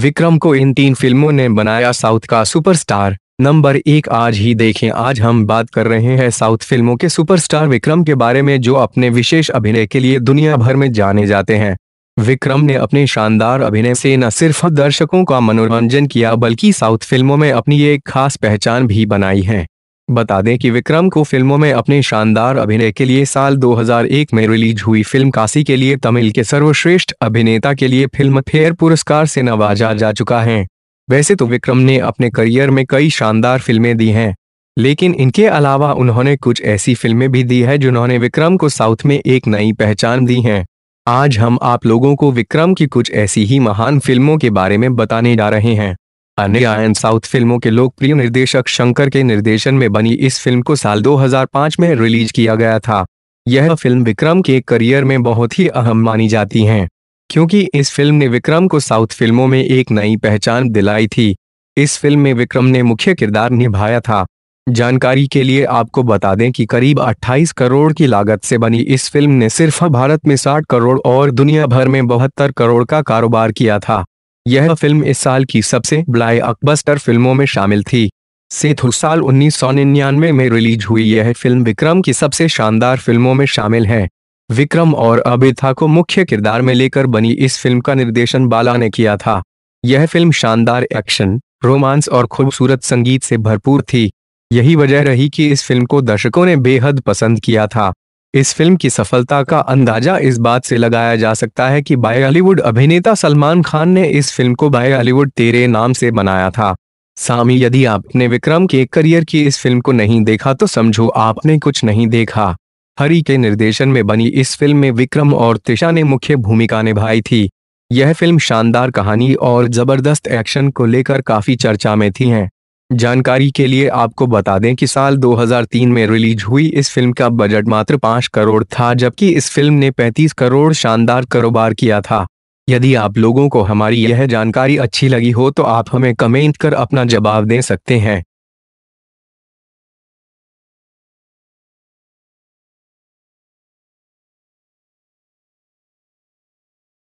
विक्रम को इन तीन फिल्मों ने बनाया साउथ का सुपरस्टार नंबर एक आज ही देखें आज हम बात कर रहे हैं साउथ फिल्मों के सुपरस्टार विक्रम के बारे में जो अपने विशेष अभिनय के लिए दुनिया भर में जाने जाते हैं विक्रम ने अपने शानदार अभिनय से न सिर्फ दर्शकों का मनोरंजन किया बल्कि साउथ फिल्मों में अपनी एक खास पहचान भी बनाई है बता दें कि विक्रम को फिल्मों में अपने शानदार अभिनय के लिए साल 2001 में रिलीज हुई फिल्म काशी के लिए तमिल के सर्वश्रेष्ठ अभिनेता के लिए फिल्म फेयर पुरस्कार से नवाजा जा चुका है वैसे तो विक्रम ने अपने करियर में कई शानदार फिल्में दी हैं लेकिन इनके अलावा उन्होंने कुछ ऐसी फिल्में भी दी है जिन्होंने विक्रम को साउथ में एक नई पहचान दी है आज हम आप लोगों को विक्रम की कुछ ऐसी ही महान फिल्मों के बारे में बताने जा रहे हैं अन्य आयन साउथ फिल्मों के लोकप्रिय निर्देशक शंकर के निर्देशन में बनी इस फिल्म को साल 2005 में रिलीज किया गया था यह फिल्म विक्रम के करियर में बहुत ही अहम मानी जाती है क्योंकि इस फिल्म ने विक्रम को साउथ फिल्मों में एक नई पहचान दिलाई थी इस फिल्म में विक्रम ने मुख्य किरदार निभाया था जानकारी के लिए आपको बता दें कि करीब 28 करोड़ की लागत से बनी इस फिल्म ने सिर्फ भारत में 60 करोड़ और दुनिया भर में बहत्तर करोड़ का कारोबार किया था यह फिल्म इस साल की सबसे अकबस्टर फिल्मों में शामिल थी सेतु साल उन्नीस में रिलीज हुई यह फिल्म विक्रम की सबसे शानदार फिल्मों में शामिल है विक्रम और अबिथा को मुख्य किरदार में लेकर बनी इस फिल्म का निर्देशन बाला ने किया था यह फिल्म शानदार एक्शन रोमांस और खूबसूरत संगीत से भरपूर थी यही वजह रही कि इस फिल्म को दर्शकों ने बेहद पसंद किया था इस फिल्म की सफलता का अंदाजा इस बात से लगाया जा सकता है कि बॉलीवुड अभिनेता सलमान खान ने इस फिल्म को बॉलीवुड तेरे नाम से बनाया था सामी यदि आपने विक्रम के करियर की इस फिल्म को नहीं देखा तो समझो आपने कुछ नहीं देखा हरी के निर्देशन में बनी इस फिल्म में विक्रम और तिशा ने मुख्य भूमिका निभाई थी यह फिल्म शानदार कहानी और जबरदस्त एक्शन को लेकर काफी चर्चा में थी हैं जानकारी के लिए आपको बता दें कि साल 2003 में रिलीज हुई इस फिल्म का बजट मात्र 5 करोड़ था जबकि इस फिल्म ने 35 करोड़ शानदार कारोबार किया था यदि आप लोगों को हमारी यह जानकारी अच्छी लगी हो तो आप हमें कमेंट कर अपना जवाब दे सकते हैं